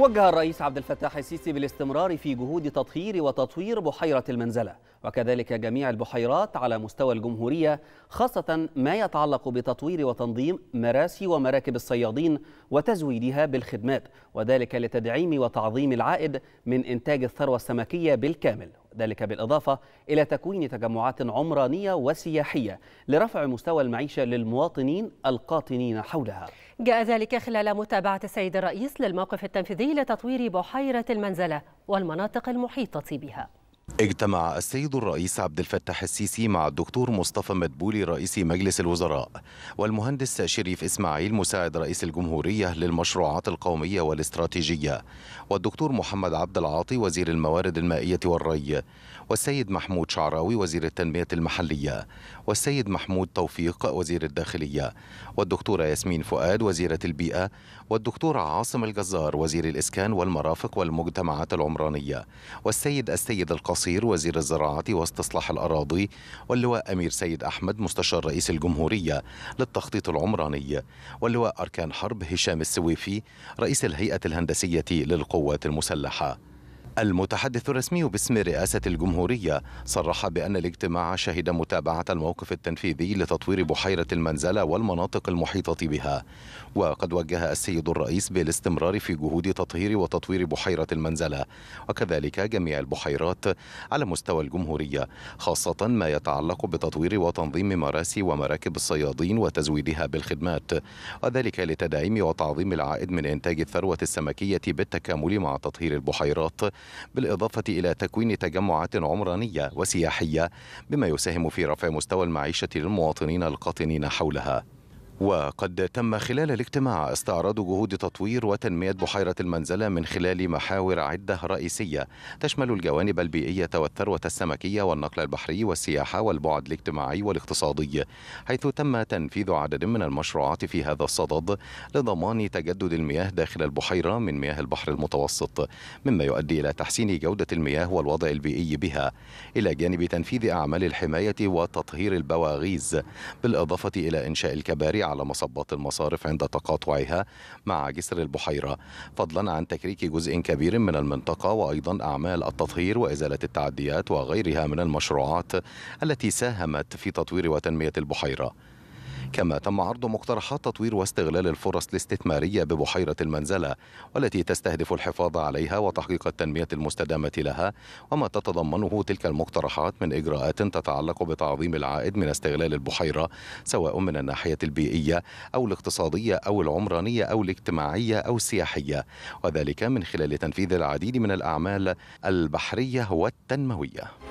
وجه الرئيس عبد الفتاح السيسي بالاستمرار في جهود تطهير وتطوير بحيرة المنزلة وكذلك جميع البحيرات على مستوى الجمهورية خاصة ما يتعلق بتطوير وتنظيم مراسي ومراكب الصيادين وتزويدها بالخدمات وذلك لتدعيم وتعظيم العائد من إنتاج الثروة السمكية بالكامل ذلك بالإضافة إلى تكوين تجمعات عمرانية وسياحية لرفع مستوى المعيشة للمواطنين القاطنين حولها جاء ذلك خلال متابعة السيد الرئيس للموقف التنفيذي لتطوير بحيرة المنزلة والمناطق المحيطة بها اجتمع السيد الرئيس عبد الفتاح السيسي مع الدكتور مصطفى مدبولي رئيس مجلس الوزراء والمهندس شريف اسماعيل مساعد رئيس الجمهوريه للمشروعات القوميه والاستراتيجيه والدكتور محمد عبد العاطي وزير الموارد المائيه والري والسيد محمود شعراوي وزير التنميه المحليه والسيد محمود توفيق وزير الداخليه والدكتوره ياسمين فؤاد وزيره البيئه والدكتور عاصم الجزار وزير الاسكان والمرافق والمجتمعات العمرانيه والسيد السيد القصير القصير وزير الزراعة واستصلاح الأراضي واللواء أمير سيد أحمد مستشار رئيس الجمهورية للتخطيط العمراني واللواء أركان حرب هشام السويفي رئيس الهيئة الهندسية للقوات المسلحة المتحدث الرسمي باسم رئاسة الجمهورية صرح بأن الاجتماع شهد متابعة الموقف التنفيذي لتطوير بحيرة المنزلة والمناطق المحيطة بها وقد وجه السيد الرئيس بالاستمرار في جهود تطهير وتطوير بحيرة المنزلة وكذلك جميع البحيرات على مستوى الجمهورية خاصة ما يتعلق بتطوير وتنظيم مراسي ومراكب الصيادين وتزويدها بالخدمات وذلك لتدعيم وتعظيم العائد من إنتاج الثروة السمكية بالتكامل مع تطهير البحيرات بالإضافة إلى تكوين تجمعات عمرانية وسياحية بما يساهم في رفع مستوى المعيشة للمواطنين القاطنين حولها وقد تم خلال الاجتماع استعراض جهود تطوير وتنمية بحيرة المنزلة من خلال محاور عدة رئيسية تشمل الجوانب البيئية والثروة السمكية والنقل البحري والسياحة والبعد الاجتماعي والاقتصادي حيث تم تنفيذ عدد من المشروعات في هذا الصدد لضمان تجدد المياه داخل البحيرة من مياه البحر المتوسط مما يؤدي إلى تحسين جودة المياه والوضع البيئي بها إلى جانب تنفيذ أعمال الحماية وتطهير البواغيز بالإضافة إلى إنشاء الكباري على مصبات المصارف عند تقاطعها مع جسر البحيرة فضلا عن تكريك جزء كبير من المنطقة وأيضا أعمال التطهير وإزالة التعديات وغيرها من المشروعات التي ساهمت في تطوير وتنمية البحيرة كما تم عرض مقترحات تطوير واستغلال الفرص الاستثمارية ببحيرة المنزلة والتي تستهدف الحفاظ عليها وتحقيق التنمية المستدامة لها وما تتضمنه تلك المقترحات من إجراءات تتعلق بتعظيم العائد من استغلال البحيرة سواء من الناحية البيئية أو الاقتصادية أو العمرانية أو الاجتماعية أو السياحية وذلك من خلال تنفيذ العديد من الأعمال البحرية والتنموية